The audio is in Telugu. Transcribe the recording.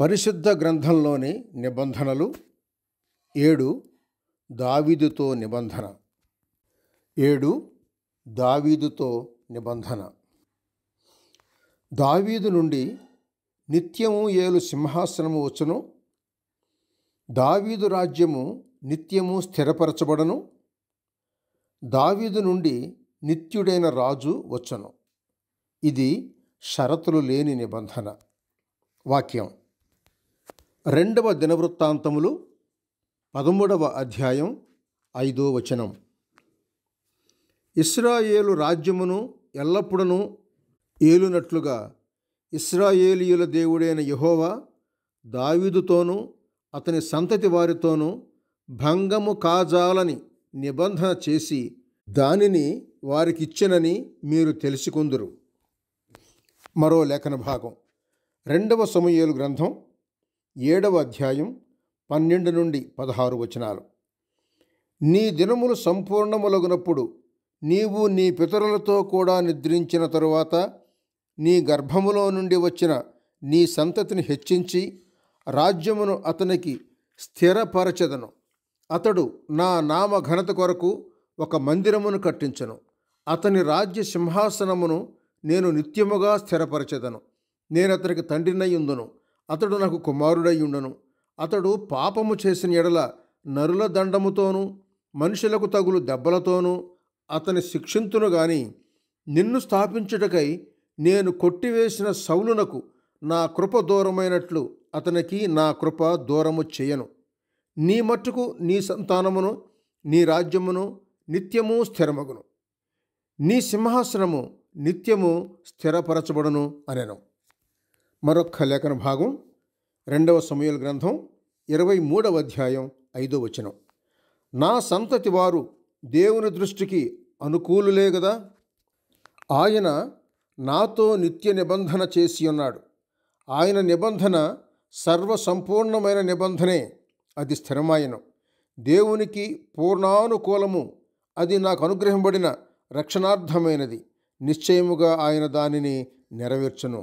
పరిశుద్ధ గ్రంథంలోని నిబంధనలు ఏడు దావీదుతో నిబంధన ఏడు దావీదుతో నిబంధన దావీదు నుండి నిత్యము ఏలు సింహాసనము వచ్చును దావీదు రాజ్యము నిత్యము స్థిరపరచబడను దావీదు నుండి నిత్యుడైన రాజు వచ్చును ఇది షరతులు లేని నిబంధన వాక్యం రెండవ దినవృత్తాంతములు పదమూడవ అధ్యాయం ఐదో వచనం ఇస్రాయేలు రాజ్యమును ఎల్లప్పుడూ ఏలునట్లుగా ఇస్రాయేలీయుల దేవుడైన యహోవా దావీదుతోనూ అతని సంతతి వారితోనూ భంగము కాజాలని నిబంధన చేసి దానిని వారికిచ్చెనని మీరు తెలుసుకుందరు మరో లేఖన భాగం రెండవ సమయలు గ్రంథం ఏడవ అధ్యాయం పన్నెండు నుండి పదహారు వచనాలు నీ దినములు సంపూర్ణములగునప్పుడు నీవు నీ పితరులతో కూడా నిద్రించిన తరువాత నీ గర్భములో నుండి వచ్చిన నీ సంతతిని హెచ్చించి రాజ్యమును అతనికి స్థిరపరచదను అతడు నా నామ ఘనత కొరకు ఒక మందిరమును కట్టించను అతని రాజ్య సింహాసనమును నేను నిత్యముగా స్థిరపరచదను నేను అతనికి ఉందును అతడు నాకు కుమారుడై ఉండను అతడు పాపము చేసిన ఎడల నరుల దండముతోనూ మనుషులకు తగులు దెబ్బలతోనూ అతని శిక్షింతును గాని నిన్ను స్థాపించుటకై నేను కొట్టివేసిన సౌలునకు నా కృప దూరమైనట్లు అతనికి నా కృప దూరము చేయను నీ మట్టుకు నీ సంతానమును నీ రాజ్యమును నిత్యము స్థిరమగును నీ సింహాసనము నిత్యము స్థిరపరచబడును అనెను మరొక్క లేఖన భాగం రెండవ సమయల గ్రంథం ఇరవై మూడవ అధ్యాయం ఐదో వచనం నా సంతతి వారు దేవుని దృష్టికి అనుకూలులే కదా ఆయన నాతో నిత్య నిబంధన చేసి ఉన్నాడు ఆయన నిబంధన సర్వసంపూర్ణమైన నిబంధనే అది స్థిరమాయను దేవునికి పూర్ణానుకూలము అది నాకు అనుగ్రహింపబడిన రక్షణార్థమైనది నిశ్చయముగా ఆయన దానిని నెరవేర్చను